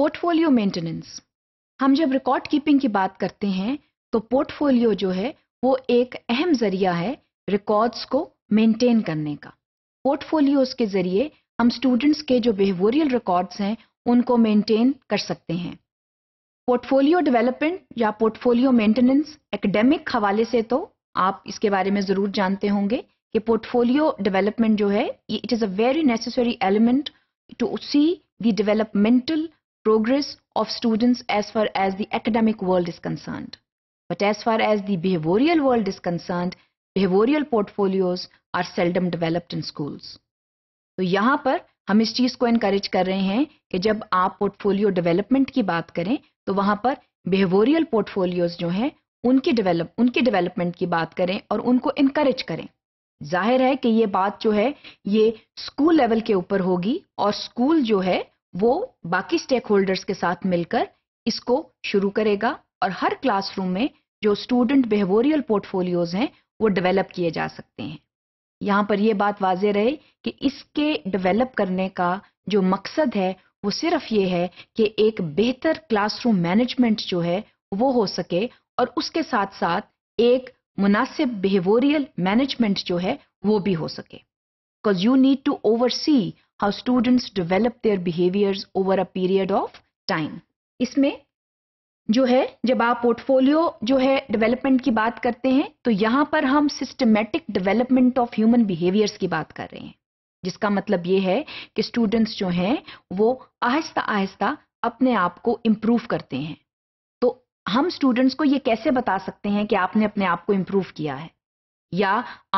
Portfolio maintenance हम जब record keeping की बात करते हैं तो पोर्टफोलियो जो है वो एक अहम जरिया है रिकॉर्ड्स को मेंटेन करने का पोर्टफोलियोज के जरिए हम स्टूडेंट्स के जो बिहेवियरल रिकॉर्ड्स हैं उनको मेंटेन कर सकते हैं पोर्टफोलियो डेवलपमेंट या पोर्टफोलियो मेंटेनेंस एकेडमिक हवाले से तो आप इसके बारे में ज़रूर जानते होंगे कि पोर्टफोलियो डेवलपमेंट जो है it is a very necessary element to see the developmental progress of students as far as the academic world is concerned. But as far as the behavioral world is concerned, behavioral portfolios are seldom developed in schools. तो यहाँ पर हम इस चीज़ को इनक्रेज कर रहे हैं कि जब आप पोर्टफोलियो डेवलपमेंट की बात करें तो वहाँ पर बिहेवोरियल पोर्टफोलियोज जो हैं उनकी डेवलप उनकी डेवलपमेंट की बात करें और उनको इनक्रेज करें जाहिर है कि ये बात जो है ये स्कूल लेवल के ऊपर होगी और स्कूल जो है वो बाकी स्टेक होल्डर्स के साथ मिलकर इसको शुरू करेगा और हर क्लासरूम में जो स्टूडेंट बिहेवोरियल पोर्टफोलियोज हैं वो डेवलप किए जा सकते हैं यहाँ पर ये बात वाजे रहे कि इसके डेवलप करने का जो मकसद है वो सिर्फ ये है कि एक बेहतर क्लासरूम मैनेजमेंट जो है वो हो सके और उसके साथ साथ एक मुनासिब बिहेवोरियल मैनेजमेंट जो है वो भी हो सके because you need to oversee how students develop their behaviors over a period of time इसमें जो है जब आप पोर्टफोलियो जो है डेवलपमेंट की बात करते हैं तो यहाँ पर हम systematic development of human behaviours की बात कर रहे हैं जिसका मतलब ये है कि स्टूडेंट्स जो हैं वो आहिस्ता आहिस्ता अपने आप को इम्प्रूव करते हैं तो हम स्टूडेंट्स को ये कैसे बता सकते हैं कि आपने अपने आप को इम्प्रूव किया है या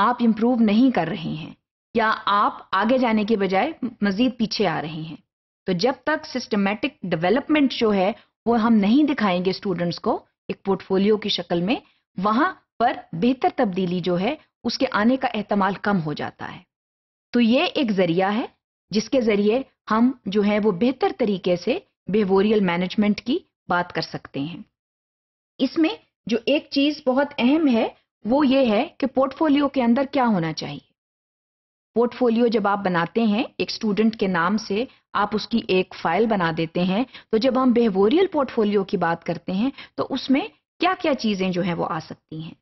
आप इम्प्रूव नहीं कर रहे हैं या आप आगे जाने के बजाय मजीद पीछे आ रहे हैं तो जब तक सिस्टमेटिक डेवलपमेंट जो है वो हम नहीं दिखाएंगे स्टूडेंट्स को एक पोर्टफोलियो की शक्ल में वहां पर बेहतर तब्दीली जो है उसके आने का एहतमाल कम हो जाता है तो ये एक जरिया है जिसके जरिए हम जो है वो बेहतर तरीके से बेहोरियल मैनेजमेंट की बात कर सकते हैं इसमें जो एक चीज बहुत अहम है वो ये है कि पोर्टफोलियो के अंदर क्या होना चाहिए पोर्टफोलियो जब आप बनाते हैं एक स्टूडेंट के नाम से आप उसकी एक फाइल बना देते हैं तो जब हम बिहेवोरियल पोर्टफोलियो की बात करते हैं तो उसमें क्या क्या चीज़ें जो है वो आ सकती हैं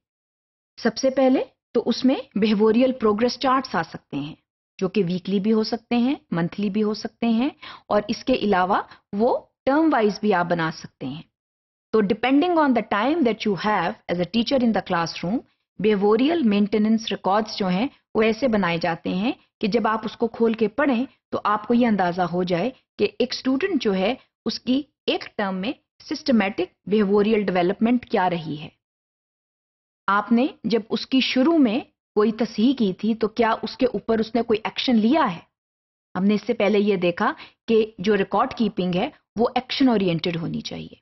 सबसे पहले तो उसमें बिहेवोरियल प्रोग्रेस चार्ट्स आ सकते हैं जो कि वीकली भी हो सकते हैं मंथली भी हो सकते हैं और इसके अलावा वो टर्म वाइज भी आप बना सकते हैं तो depending on the time that you have as a teacher in the classroom behavioural maintenance records जो हैं वो ऐसे बनाए जाते हैं कि जब आप उसको खोल के पढ़ें तो आपको ये अंदाज़ा हो जाए कि एक स्टूडेंट जो है उसकी एक टर्म में सिस्टमेटिक बिहेवोरियल डेवलपमेंट क्या रही है आपने जब उसकी शुरू में कोई तसी की थी तो क्या उसके ऊपर उसने कोई एक्शन लिया है हमने इससे पहले यह देखा कि जो रिकॉर्ड कीपिंग है वो एक्शन ओरिएंटेड होनी चाहिए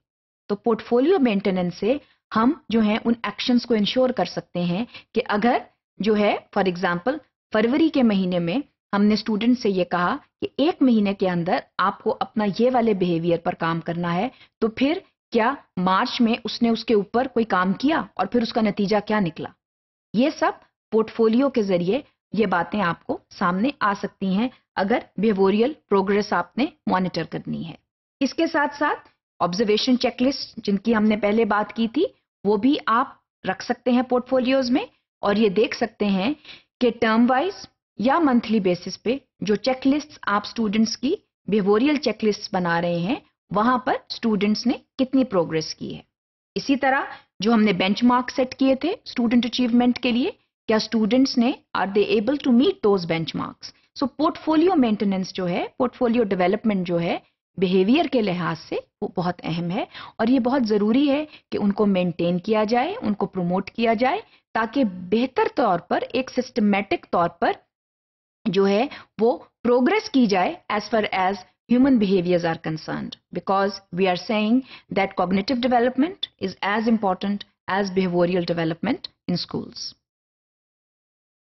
तो पोर्टफोलियो मेंटेनेंस से हम जो है उन एक्शंस को इंश्योर कर सकते हैं कि अगर जो है फॉर एग्जाम्पल फरवरी के महीने में हमने स्टूडेंट से ये कहा कि एक महीने के अंदर आपको अपना ये वाले बिहेवियर पर काम करना है तो फिर क्या मार्च में उसने उसके ऊपर कोई काम किया और फिर उसका नतीजा क्या निकला ये सब पोर्टफोलियो के जरिए ये बातें आपको सामने आ सकती हैं अगर बिहेवियरल प्रोग्रेस आपने मॉनिटर करनी है इसके साथ साथ ऑब्जर्वेशन चेकलिस्ट जिनकी हमने पहले बात की थी वो भी आप रख सकते हैं पोर्टफोलियोज में और ये देख सकते हैं कि टर्म वाइज या मंथली बेसिस पे जो चेकलिस्ट आप स्टूडेंट्स की बिहेवियरल चेकलिस्ट बना रहे हैं वहां पर स्टूडेंट्स ने कितनी प्रोग्रेस की है इसी तरह जो हमने बेंच सेट किए थे स्टूडेंट अचीवमेंट के लिए क्या स्टूडेंट्स ने are they able to meet those bench so portfolio maintenance जो है पोर्टफोलियो डेवलपमेंट जो है बिहेवियर के लिहाज से वो बहुत अहम है और ये बहुत ज़रूरी है कि उनको मेंटेन किया जाए उनको प्रमोट किया जाए ताकि बेहतर तौर पर एक सिस्टमेटिक तौर पर जो है वो प्रोग्रेस की जाए as far as human behaviours are concern because we are saying that cognitive development is as important as behavioural development in schools